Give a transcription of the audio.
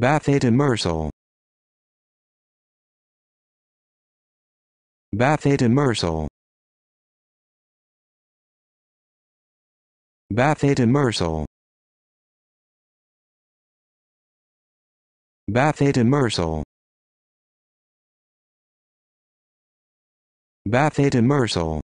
Batheta Mersal. Batheta Mersal. Batheta Mersal. Batheta Mersal. Batheta Mersal.